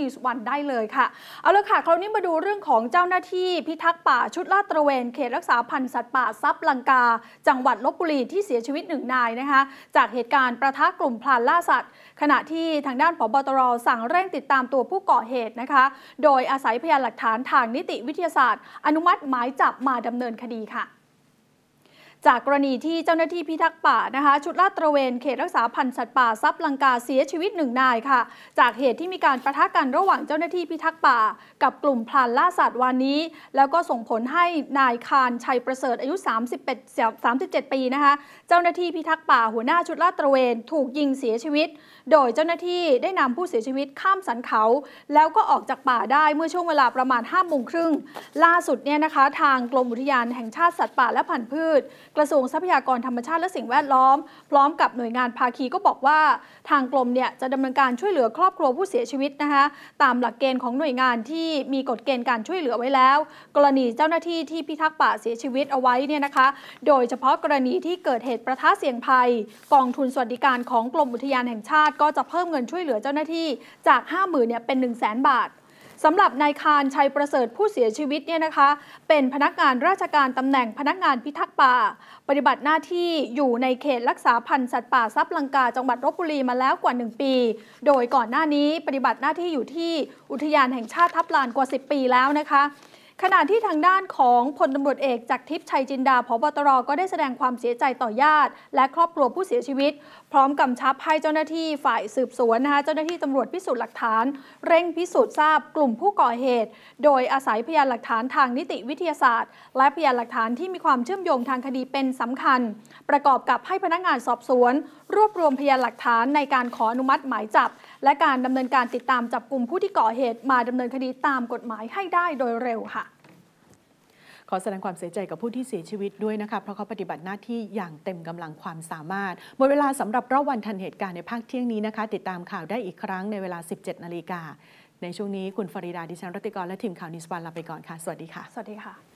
นิวส์วันได้เลยค่ะ เอาละค่ะคราวนี้มาดูเรื่องของเจ้าหน้าที่พิทักษ์ป่าชุดลาดตระเวนเขตรักษาพันธุ์สัตว์ป่าซับลังกา จังหวัดลบบุรีที่เสียชีวิตหนึ่งนายนะคะ จากเหตุการณ์ประทะกลุ่มพลานล่าสัตว์ ขณะที่ทางด้านผบตรสั่งเร่งติดตามตัวผู้ก่อเหตุนะคะ โดยอาศัยพยานหลักฐานทางนิติวิทยาศาสตร์ อนุมัติหมายจับมาดำเนินคดีค่ะจากกรณีที่เจ้าหน้าที่พิทักษ์ป่านะคะชุดลาดตระเวนเขตรักษาพันธุ์สัตว์ป่าซับลังกาเสียชีวิตหนึ่งนายค่ะ จากเหตุที่มีการประทะกันระหว่างเจ้าหน้าที่พิทักษ์ป่า กับกลุ่มพลานล่าสัตว์วันนี้ แล้วก็ส่งผลให้นายคารชัยประเสริฐอายุ31 37 ปีนะคะ เจ้าหน้าที่พิทักษ์ป่าหัวหน้าชุดลาดตระเวนถูกยิงเสียชีวิต โดยเจ้าหน้าที่ได้นำผู้เสียชีวิตข้ามสันเขา แล้วก็ออกจากป่าได้เมื่อช่วงเวลาประมาณ5้าโมงครึ่งล่าสุดเนี่ยนะคะ ทางกรมอุทยานแห่งชาติสัตว์ป่าและพันธุ์พืชกระทรวงทรัพยากรธรรมชาติและสิ่งแวดล้อม พร้อมกับหน่วยงานภาคีก็บอกว่าทางกรมเนี่ยจะดำเนินการช่วยเหลือครอบครัวผู้เสียชีวิตนะคะตามหลักเกณฑ์ของหน่วยงานที่มีกฎเกณฑ์การช่วยเหลือไว้แล้ว กรณีเจ้าหน้าที่ที่พิทักษ์ป่าเสียชีวิตเอาไว้เนี่ยนะคะ โดยเฉพาะกรณีที่เกิดเหตุประทะเสี่ยงภัยกองทุนสวัสดิการของกรมอุทยานแห่งชาติก็จะเพิ่มเงินช่วยเหลือเจ้าหน้าที่จาก50,000เนี่ยเป็น1 0 0 0 0แบาทสำหรับนายคารชัยประเสริฐผู้เสียชีวิตเนี่ยนะคะ เป็นพนักงานราชการตำแหน่งพนักงานพิทักษ์ป่าปฏิบัติหน้าที่อยู่ในเขตรักษาพันธุ์สัตว์ป่าซับลังกาจังหวัดลบบุรีมาแล้วกว่า 1 ปี โดยก่อนหน้านี้ปฏิบัติหน้าที่อยู่ที่อุทยานแห่งชาติทับลานกว่า 10 ปีแล้วนะคะขณะที่ทางด้านของพลตำรวจเอกจากทิพย์ชัยจินดาพบตร ก็ได้แสดงความเสียใจต่อญาติ และครอบครัวผู้เสียชีวิต พร้อมกาชับให้เจ้าหน้าที่ฝ่ายสืบสวนนะคะเจ้าหน้าที่ตำรวจพิสูจน์หลักฐาน เร่งพิสูจน์ทราบกลุ่มผู้ก่อเหตุ โดยอาศัยพยานหลักฐานทางนิติวิทยาศาสตร์ และพยานหลักฐานที่มีความเชื่อมโยงทางคดีเป็นสำคัญ ประกอบกับให้พนักงานสอบสวน รวบรวมพยานหลักฐานในการขออนุมัติหมายจับ และการดำเนินการติดตามจับกลุ่มผู้ที่ก่อเหตุ มาดำเนินคดีตามกฎหมายให้ได้โดยเร็วค่ะขอแสดงความเสียใจกับผู้ที่เสียชีวิตด้วยนะคะเพราะเขาปฏิบัติหน้าที่อย่างเต็มกำลังความสามารถหมดเวลาสำหรับรอบวันทันเหตุการณ์ในภาคเที่ยงนี้นะคะ ติดตามข่าวได้อีกครั้งในเวลา 17 นาฬิกาในช่วงนี้คุณฟริดาดิฉันรัติกรและทีมข่าวนิสบันลาไปก่อนค่ะ สวัสดีค่ะสวัสดีค่ะ